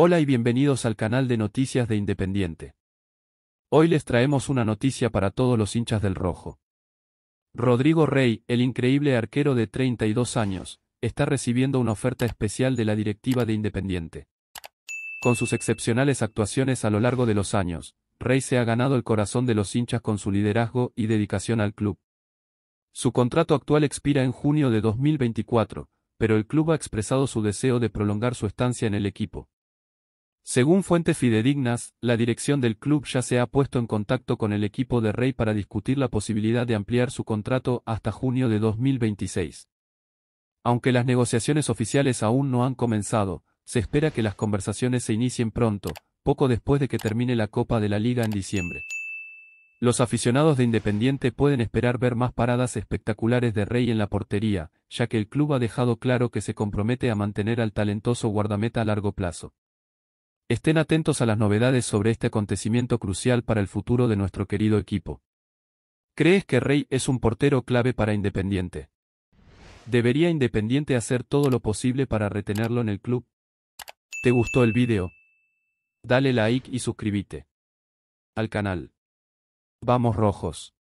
Hola y bienvenidos al canal de noticias de Independiente. Hoy les traemos una noticia para todos los hinchas del rojo. Rodrigo Rey, el increíble arquero de 32 años, está recibiendo una oferta especial de la directiva de Independiente. Con sus excepcionales actuaciones a lo largo de los años, Rey se ha ganado el corazón de los hinchas con su liderazgo y dedicación al club. Su contrato actual expira en junio de 2024, pero el club ha expresado su deseo de prolongar su estancia en el equipo. Según fuentes fidedignas, la dirección del club ya se ha puesto en contacto con el equipo de Rey para discutir la posibilidad de ampliar su contrato hasta junio de 2026. Aunque las negociaciones oficiales aún no han comenzado, se espera que las conversaciones se inicien pronto, poco después de que termine la Copa de la Liga en diciembre. Los aficionados de Independiente pueden esperar ver más paradas espectaculares de Rey en la portería, ya que el club ha dejado claro que se compromete a mantener al talentoso guardameta a largo plazo. Estén atentos a las novedades sobre este acontecimiento crucial para el futuro de nuestro querido equipo. ¿Crees que Rey es un portero clave para Independiente? ¿Debería Independiente hacer todo lo posible para retenerlo en el club? ¿Te gustó el video? Dale like y suscríbete al canal. Vamos rojos.